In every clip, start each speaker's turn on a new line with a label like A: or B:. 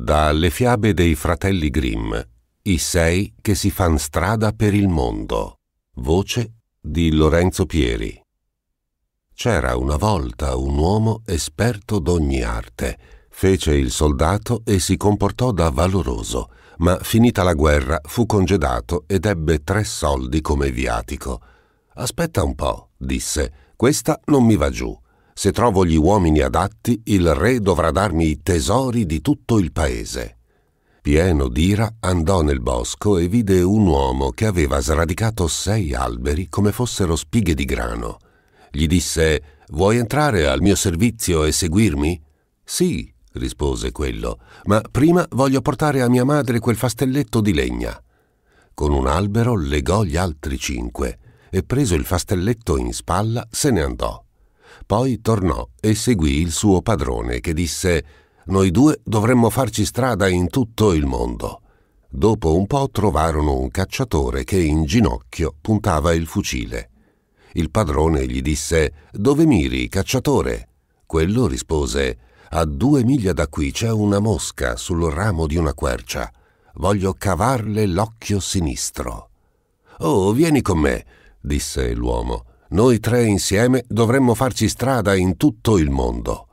A: Dalle fiabe dei fratelli Grimm, i sei che si fan strada per il mondo. Voce di Lorenzo Pieri. C'era una volta un uomo esperto d'ogni arte. Fece il soldato e si comportò da valoroso, ma finita la guerra fu congedato ed ebbe tre soldi come viatico. Aspetta un po', disse, questa non mi va giù se trovo gli uomini adatti, il re dovrà darmi i tesori di tutto il paese. Pieno d'ira andò nel bosco e vide un uomo che aveva sradicato sei alberi come fossero spighe di grano. Gli disse Vuoi entrare al mio servizio e seguirmi? Sì, rispose quello, ma prima voglio portare a mia madre quel fastelletto di legna. Con un albero legò gli altri cinque e preso il fastelletto in spalla se ne andò. Poi tornò e seguì il suo padrone che disse Noi due dovremmo farci strada in tutto il mondo. Dopo un po' trovarono un cacciatore che in ginocchio puntava il fucile. Il padrone gli disse Dove miri, cacciatore? Quello rispose A due miglia da qui c'è una mosca sul ramo di una quercia. Voglio cavarle l'occhio sinistro. Oh, vieni con me, disse l'uomo. Noi tre insieme dovremmo farci strada in tutto il mondo.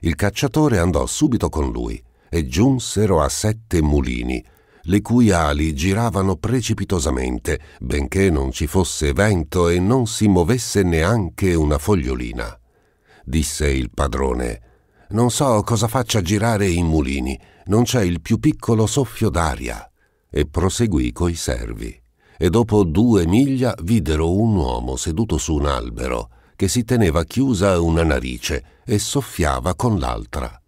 A: Il cacciatore andò subito con lui e giunsero a sette mulini, le cui ali giravano precipitosamente, benché non ci fosse vento e non si muovesse neanche una fogliolina. Disse il padrone, non so cosa faccia girare i mulini, non c'è il più piccolo soffio d'aria. E proseguì coi servi e dopo due miglia videro un uomo seduto su un albero che si teneva chiusa una narice e soffiava con l'altra.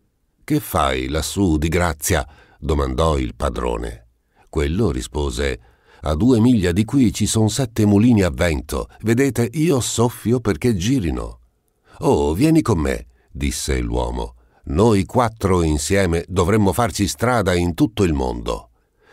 A: Che fai lassù di grazia? domandò il padrone. Quello rispose A due miglia di qui ci sono sette mulini a vento. Vedete, io soffio perché girino. Oh, vieni con me, disse l'uomo. Noi quattro insieme dovremmo farci strada in tutto il mondo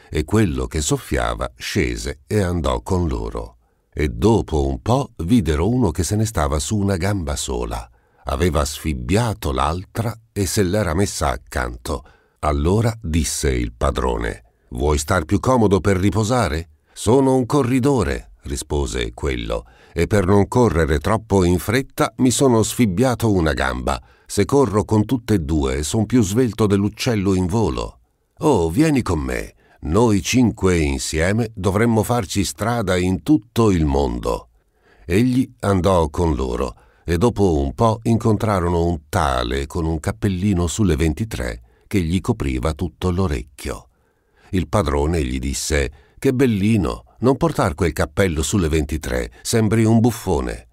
A: e quello che soffiava scese e andò con loro. E dopo un po' videro uno che se ne stava su una gamba sola. Aveva sfibbiato l'altra e se l'era messa accanto. Allora disse il padrone, Vuoi star più comodo per riposare? Sono un corridore, rispose quello, e per non correre troppo in fretta mi sono sfibbiato una gamba. Se corro con tutte e due, son più svelto dell'uccello in volo. Oh, vieni con me. Noi cinque insieme dovremmo farci strada in tutto il mondo. Egli andò con loro e dopo un po' incontrarono un tale con un cappellino sulle 23 che gli copriva tutto l'orecchio. Il padrone gli disse Che bellino, non portar quel cappello sulle 23, sembri un buffone.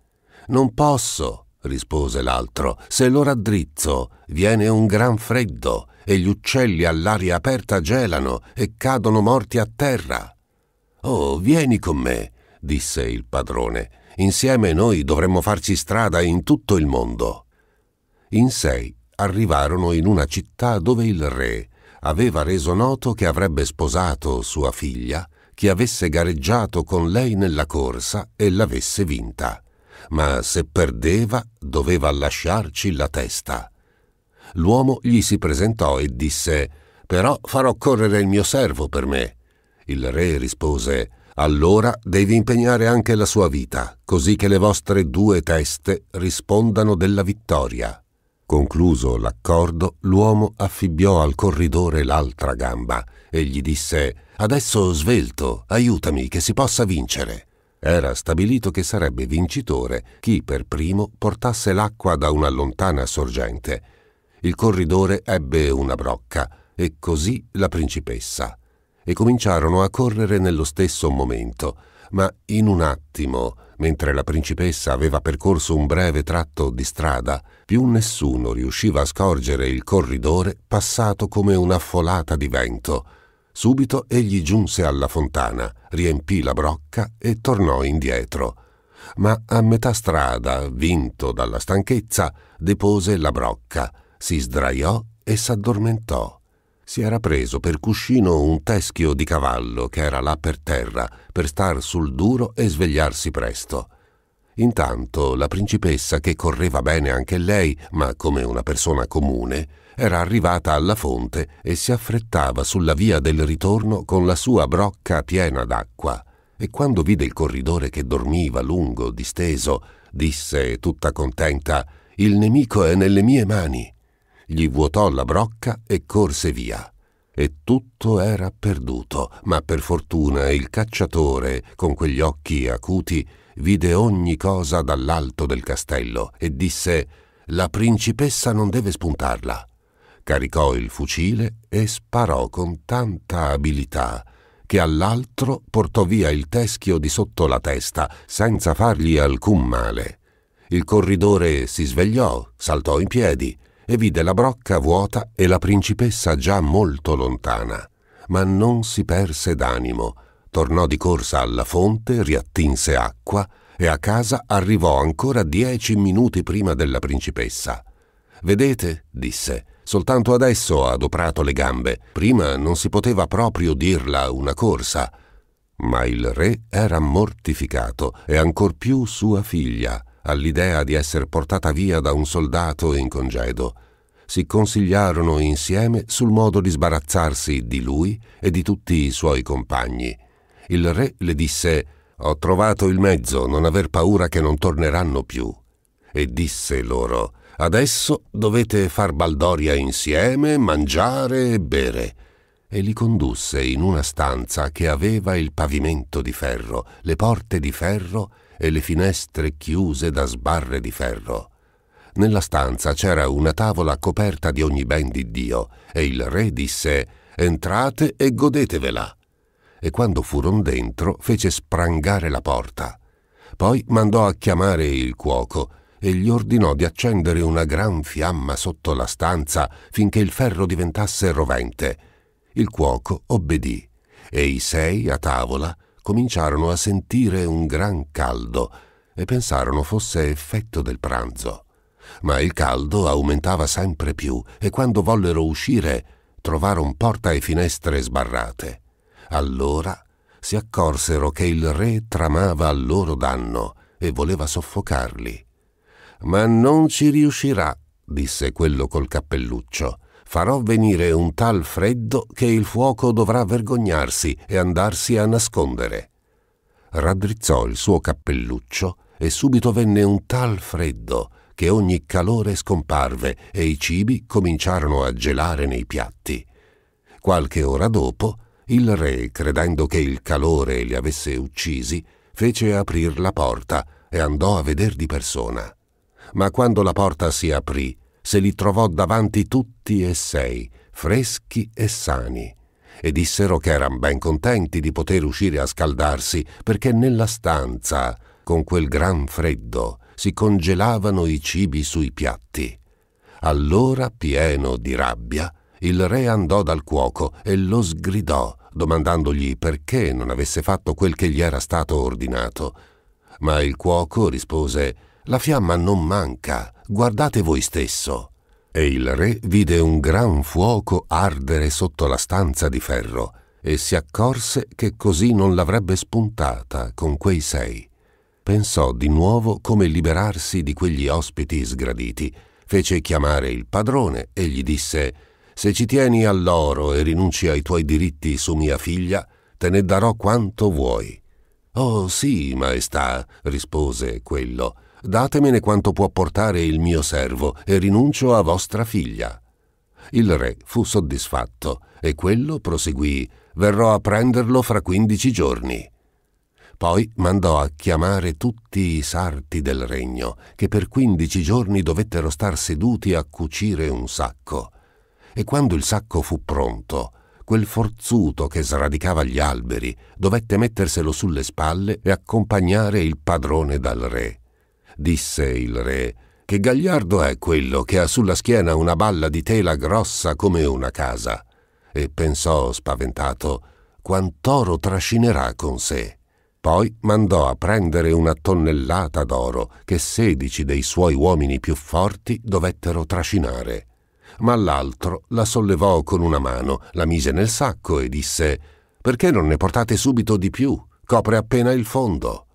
A: Non posso, rispose l'altro, se lo raddrizzo viene un gran freddo e gli uccelli all'aria aperta gelano e cadono morti a terra. Oh, vieni con me, disse il padrone. Insieme noi dovremmo farci strada in tutto il mondo. In sei arrivarono in una città dove il re aveva reso noto che avrebbe sposato sua figlia, che avesse gareggiato con lei nella corsa e l'avesse vinta. Ma se perdeva doveva lasciarci la testa l'uomo gli si presentò e disse Però farò correre il mio servo per me. Il re rispose Allora devi impegnare anche la sua vita, così che le vostre due teste rispondano della vittoria. Concluso l'accordo, l'uomo affibbiò al corridore l'altra gamba e gli disse Adesso svelto, aiutami che si possa vincere. Era stabilito che sarebbe vincitore chi per primo portasse l'acqua da una lontana sorgente il corridore ebbe una brocca, e così la principessa, e cominciarono a correre nello stesso momento, ma in un attimo, mentre la principessa aveva percorso un breve tratto di strada, più nessuno riusciva a scorgere il corridore passato come una folata di vento. Subito egli giunse alla fontana, riempì la brocca e tornò indietro. Ma a metà strada, vinto dalla stanchezza, depose la brocca si sdraiò e s'addormentò. Si era preso per cuscino un teschio di cavallo che era là per terra, per star sul duro e svegliarsi presto. Intanto la principessa, che correva bene anche lei, ma come una persona comune, era arrivata alla fonte e si affrettava sulla via del ritorno con la sua brocca piena d'acqua. E quando vide il corridore che dormiva lungo, disteso, disse tutta contenta Il nemico è nelle mie mani gli vuotò la brocca e corse via. E tutto era perduto, ma per fortuna il cacciatore, con quegli occhi acuti, vide ogni cosa dall'alto del castello e disse «La principessa non deve spuntarla». Caricò il fucile e sparò con tanta abilità che all'altro portò via il teschio di sotto la testa senza fargli alcun male. Il corridore si svegliò, saltò in piedi, e vide la brocca vuota e la principessa già molto lontana, ma non si perse d'animo. Tornò di corsa alla fonte, riattinse acqua e a casa arrivò ancora dieci minuti prima della principessa. Vedete, disse, soltanto adesso ha adoprato le gambe, prima non si poteva proprio dirla una corsa. Ma il re era mortificato e ancor più sua figlia, all'idea di essere portata via da un soldato in congedo, si consigliarono insieme sul modo di sbarazzarsi di lui e di tutti i suoi compagni. Il re le disse Ho trovato il mezzo, non aver paura che non torneranno più. E disse loro Adesso dovete far baldoria insieme, mangiare e bere. E li condusse in una stanza che aveva il pavimento di ferro, le porte di ferro e le finestre chiuse da sbarre di ferro. Nella stanza c'era una tavola coperta di ogni ben di Dio e il re disse «Entrate e godetevela». E quando furono dentro fece sprangare la porta. Poi mandò a chiamare il cuoco e gli ordinò di accendere una gran fiamma sotto la stanza finché il ferro diventasse rovente. Il cuoco obbedì e i sei a tavola cominciarono a sentire un gran caldo e pensarono fosse effetto del pranzo. Ma il caldo aumentava sempre più e quando vollero uscire trovarono porta e finestre sbarrate. Allora si accorsero che il re tramava al loro danno e voleva soffocarli. Ma non ci riuscirà, disse quello col cappelluccio farò venire un tal freddo che il fuoco dovrà vergognarsi e andarsi a nascondere. Raddrizzò il suo cappelluccio e subito venne un tal freddo che ogni calore scomparve e i cibi cominciarono a gelare nei piatti. Qualche ora dopo, il re, credendo che il calore li avesse uccisi, fece aprir la porta e andò a veder di persona. Ma quando la porta si aprì, se li trovò davanti tutti e sei, freschi e sani, e dissero che eran ben contenti di poter uscire a scaldarsi, perché nella stanza, con quel gran freddo, si congelavano i cibi sui piatti. Allora, pieno di rabbia, il re andò dal cuoco e lo sgridò, domandandogli perché non avesse fatto quel che gli era stato ordinato. Ma il cuoco rispose la fiamma non manca, guardate voi stesso. E il re vide un gran fuoco ardere sotto la stanza di ferro e si accorse che così non l'avrebbe spuntata con quei sei. Pensò di nuovo come liberarsi di quegli ospiti sgraditi, fece chiamare il padrone e gli disse «Se ci tieni all'oro e rinunci ai tuoi diritti su mia figlia, te ne darò quanto vuoi». «Oh sì, maestà», rispose quello, datemene quanto può portare il mio servo e rinuncio a vostra figlia. Il re fu soddisfatto e quello proseguì, verrò a prenderlo fra quindici giorni. Poi mandò a chiamare tutti i sarti del regno, che per quindici giorni dovettero star seduti a cucire un sacco. E quando il sacco fu pronto, quel forzuto che sradicava gli alberi dovette metterselo sulle spalle e accompagnare il padrone dal re disse il re, che gagliardo è quello che ha sulla schiena una balla di tela grossa come una casa, e pensò spaventato quant'oro trascinerà con sé. Poi mandò a prendere una tonnellata d'oro che sedici dei suoi uomini più forti dovettero trascinare. Ma l'altro la sollevò con una mano, la mise nel sacco e disse Perché non ne portate subito di più? Copre appena il fondo.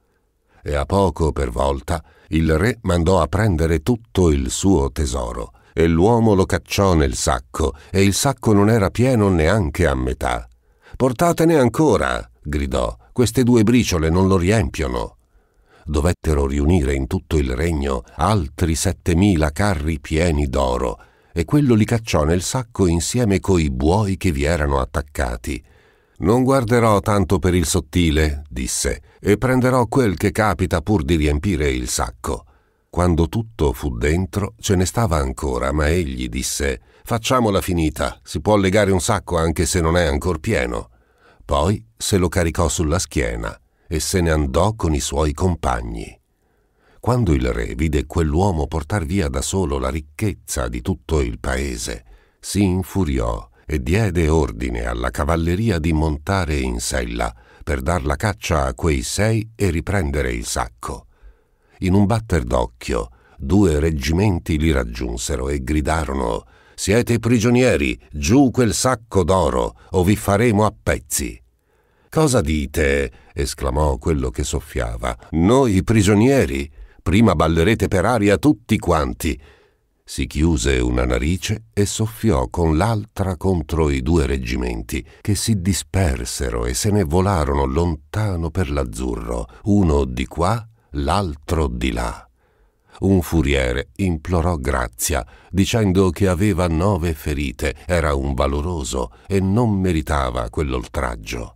A: E a poco per volta il re mandò a prendere tutto il suo tesoro e l'uomo lo cacciò nel sacco e il sacco non era pieno neanche a metà. Portatene ancora, gridò, queste due briciole non lo riempiono. Dovettero riunire in tutto il regno altri settemila carri pieni d'oro e quello li cacciò nel sacco insieme coi buoi che vi erano attaccati non guarderò tanto per il sottile, disse, e prenderò quel che capita pur di riempire il sacco. Quando tutto fu dentro ce ne stava ancora, ma egli disse Facciamola finita, si può legare un sacco anche se non è ancor pieno. Poi se lo caricò sulla schiena e se ne andò con i suoi compagni. Quando il re vide quell'uomo portar via da solo la ricchezza di tutto il paese, si infuriò e diede ordine alla cavalleria di montare in sella per dar la caccia a quei sei e riprendere il sacco. In un batter d'occhio due reggimenti li raggiunsero e gridarono Siete prigionieri, giù quel sacco d'oro o vi faremo a pezzi. Cosa dite? esclamò quello che soffiava. Noi prigionieri? Prima ballerete per aria tutti quanti si chiuse una narice e soffiò con l'altra contro i due reggimenti, che si dispersero e se ne volarono lontano per l'azzurro, uno di qua, l'altro di là. Un furiere implorò grazia, dicendo che aveva nove ferite, era un valoroso e non meritava quell'oltraggio.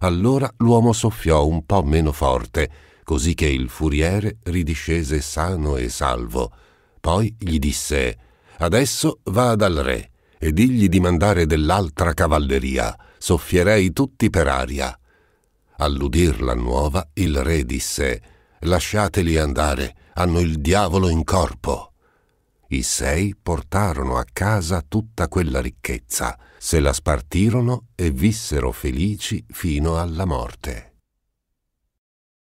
A: Allora l'uomo soffiò un po' meno forte, così che il furiere ridiscese sano e salvo, poi gli disse Adesso va dal re e digli di mandare dell'altra cavalleria, soffierei tutti per aria. All'udir la nuova, il re disse Lasciateli andare, hanno il diavolo in corpo. I sei portarono a casa tutta quella ricchezza, se la spartirono e vissero felici fino alla morte.